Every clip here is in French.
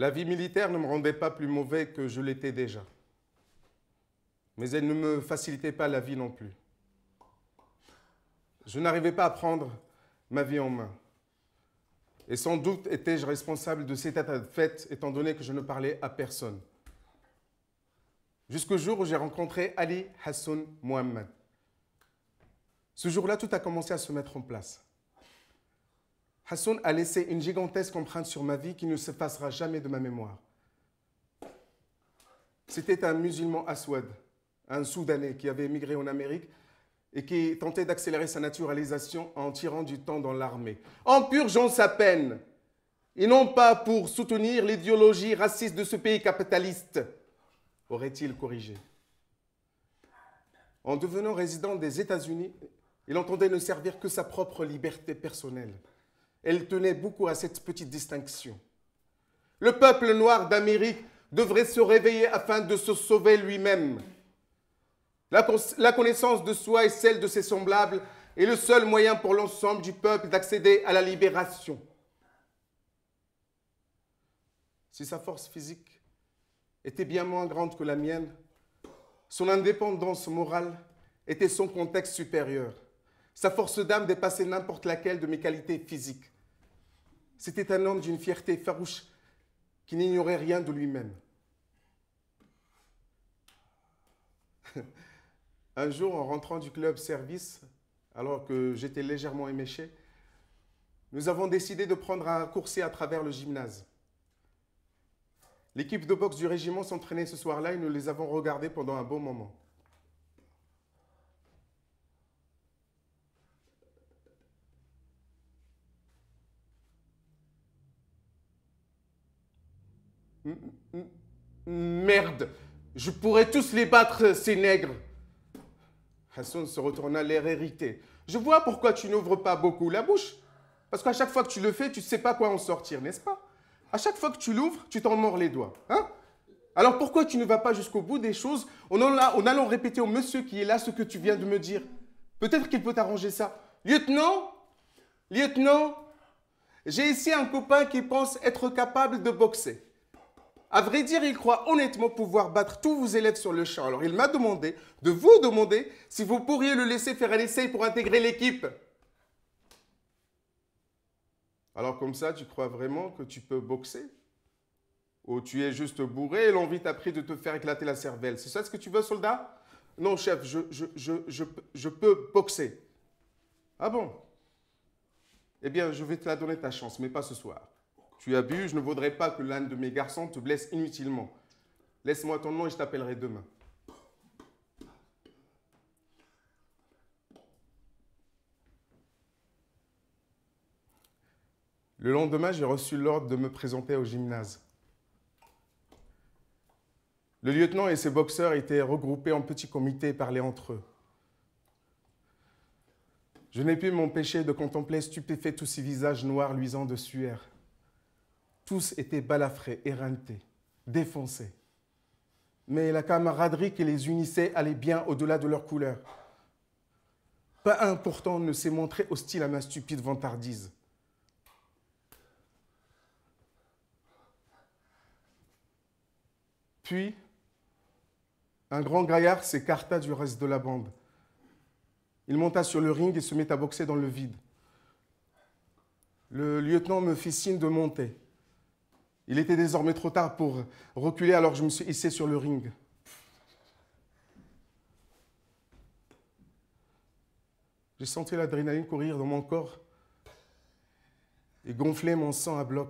La vie militaire ne me rendait pas plus mauvais que je l'étais déjà. Mais elle ne me facilitait pas la vie non plus. Je n'arrivais pas à prendre ma vie en main. Et sans doute étais-je responsable de cet état de fait, étant donné que je ne parlais à personne. Jusqu'au jour où j'ai rencontré Ali Hassan Mohamed. Ce jour-là, tout a commencé à se mettre en place. Hassoun a laissé une gigantesque empreinte sur ma vie qui ne se passera jamais de ma mémoire. C'était un musulman Aswad, un Soudanais qui avait émigré en Amérique et qui tentait d'accélérer sa naturalisation en tirant du temps dans l'armée, en purgeant sa peine, et non pas pour soutenir l'idéologie raciste de ce pays capitaliste, aurait-il corrigé. En devenant résident des États-Unis, il entendait ne servir que sa propre liberté personnelle. Elle tenait beaucoup à cette petite distinction. Le peuple noir d'Amérique devrait se réveiller afin de se sauver lui-même. La, connaissance de soi et celle de ses semblables est le seul moyen pour l'ensemble du peuple d'accéder à la libération. Si sa force physique était bien moins grande que la mienne, son indépendance morale était son contexte supérieur. Sa force d'âme dépassait n'importe laquelle de mes qualités physiques. C'était un homme d'une fierté farouche qui n'ignorait rien de lui-même. un jour, en rentrant du club service, alors que j'étais légèrement éméché, nous avons décidé de prendre un coursier à travers le gymnase. L'équipe de boxe du régiment s'entraînait ce soir-là et nous les avons regardés pendant un bon moment. Merde Je pourrais tous les battre, ces nègres Hassan se retourna l'air hérité. Je vois pourquoi tu n'ouvres pas beaucoup la bouche. Parce qu'à chaque fois que tu le fais, tu ne sais pas quoi en sortir, n'est-ce pas À chaque fois que tu l'ouvres, tu t'en mords les doigts. Hein Alors pourquoi tu ne vas pas jusqu'au bout des choses On en allant répéter au monsieur qui est là ce que tu viens de me dire Peut-être qu'il peut t'arranger ça. Lieutenant Lieutenant J'ai ici un copain qui pense être capable de boxer. À vrai dire, il croit honnêtement pouvoir battre tous vos élèves sur le champ. Alors il m'a demandé de vous demander si vous pourriez le laisser faire un essai pour intégrer l'équipe. Alors comme ça, tu crois vraiment que tu peux boxer Ou tu es juste bourré et l'envie t'a pris de te faire éclater la cervelle C'est ça ce que tu veux, soldat Non, chef, je, peux boxer. Ah bon Eh bien, je vais te la donner ta chance, mais pas ce soir. Tu as bu, je ne voudrais pas que l'un de mes garçons te blesse inutilement. Laisse-moi ton nom et je t'appellerai demain. Le lendemain, j'ai reçu l'ordre de me présenter au gymnase. Le lieutenant et ses boxeurs étaient regroupés en petits comités et parlaient entre eux. Je n'ai pu m'empêcher de contempler stupéfait tous ces visages noirs luisants de sueur. Tous étaient balafrés, éreintés, défoncés. Mais la camaraderie qui les unissait allait bien au-delà de leur couleur. Pas un pourtant ne s'est montré hostile à ma stupide vantardise. Puis, un grand gaillard s'écarta du reste de la bande. Il monta sur le ring et se mit à boxer dans le vide. Le lieutenant me fit signe de monter. Il était désormais trop tard pour reculer, alors je me suis hissé sur le ring. J'ai senti l'adrénaline courir dans mon corps et gonfler mon sang à bloc,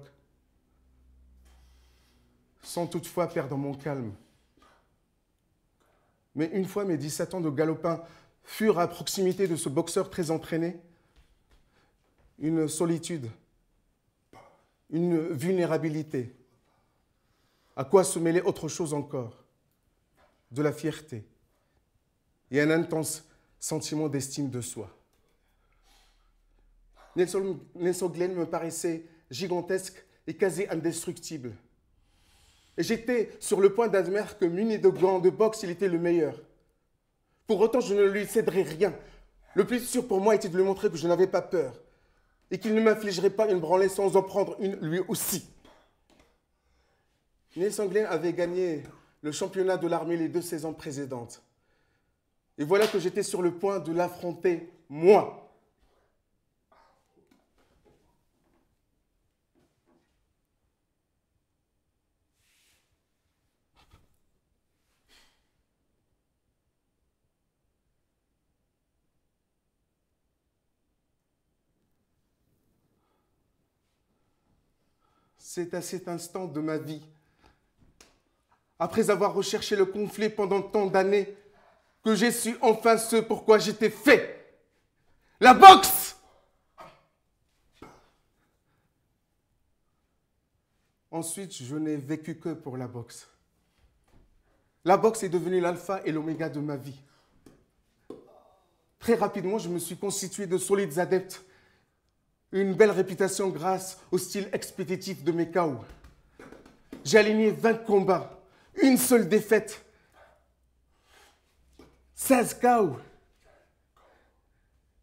sans toutefois perdre mon calme. Mais une fois mes 17 ans de galopin furent à proximité de ce boxeur très entraîné, une solitude une vulnérabilité. À quoi se mêler autre chose encore De la fierté et un intense sentiment d'estime de soi. Nelson, Nelson Glenn me paraissait gigantesque et quasi indestructible. Et j'étais sur le point d'admettre que muni de gants de boxe, il était le meilleur. Pour autant, je ne lui céderais rien. Le plus sûr pour moi était de lui montrer que je n'avais pas peur, et qu'il ne m'infligerait pas une branlée sans en prendre une lui aussi. Nils Anglais avait gagné le championnat de l'armée les deux saisons précédentes. Et voilà que j'étais sur le point de l'affronter, moi. c'est à cet instant de ma vie, après avoir recherché le conflit pendant tant d'années, que j'ai su enfin ce pourquoi j'étais fait. La boxe Ensuite, je n'ai vécu que pour la boxe. La boxe est devenue l'alpha et l'oméga de ma vie. Très rapidement, je me suis constitué de solides adeptes une belle réputation grâce au style expéditif de mes KO. J'ai aligné 20 combats, une seule défaite, 16 KO.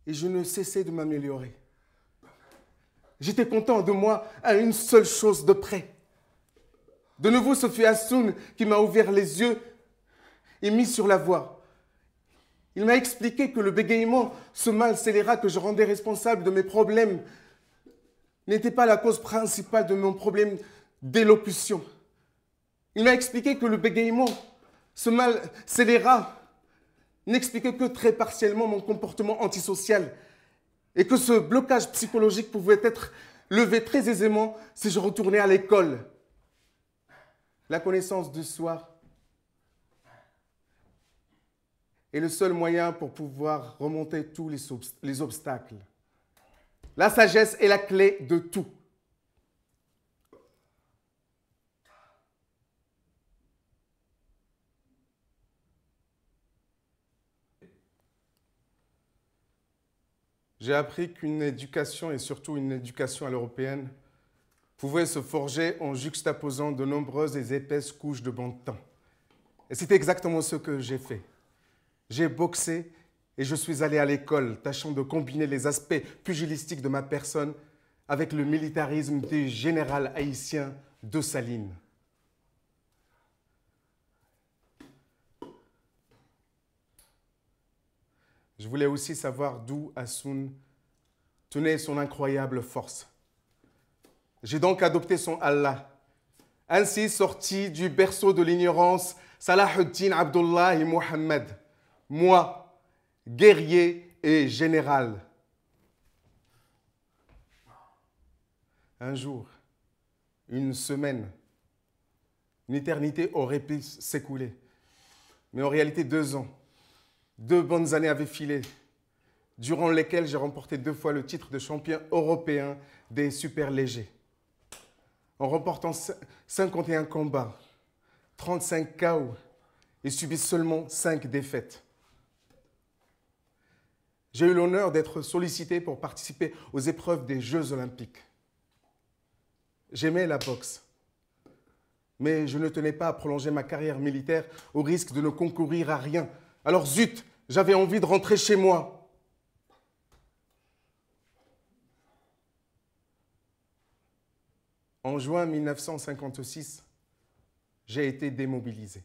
Et je ne cessais de m'améliorer. J'étais content de moi à une seule chose de près. De nouveau, ce fut Asun qui m'a ouvert les yeux et mis sur la voie. Il m'a expliqué que le bégaiement, ce mal scélérat que je rendais responsable de mes problèmes, n'était pas la cause principale de mon problème d'élocution. Il m'a expliqué que le bégayement, ce mal scélérat, n'expliquait que très partiellement mon comportement antisocial et que ce blocage psychologique pouvait être levé très aisément si je retournais à l'école. La connaissance de soi est le seul moyen pour pouvoir remonter tous les, obstacles. La sagesse est la clé de tout. J'ai appris qu'une éducation, et surtout une éducation à l'européenne, pouvait se forger en juxtaposant de nombreuses et épaisses couches de bon temps. Et c'est exactement ce que j'ai fait. J'ai boxé et je suis allé à l'école, tâchant de combiner les aspects pugilistiques de ma personne avec le militarisme du général haïtien de Saline. Je voulais aussi savoir d'où Hassoun tenait son incroyable force. J'ai donc adopté son Allah. Ainsi sorti du berceau de l'ignorance, Salahuddin Abdullah et Mohammed moi, guerrier et général. Un jour, une semaine, une éternité aurait pu s'écouler. Mais en réalité, deux ans, deux bonnes années avaient filé, durant lesquelles j'ai remporté deux fois le titre de champion européen des super légers. En remportant 51 combats, 35 KO et subi seulement 5 défaites. J'ai eu l'honneur d'être sollicité pour participer aux épreuves des Jeux olympiques. J'aimais la boxe, mais je ne tenais pas à prolonger ma carrière militaire au risque de ne concourir à rien. Alors zut, j'avais envie de rentrer chez moi. En juin 1956, j'ai été démobilisé.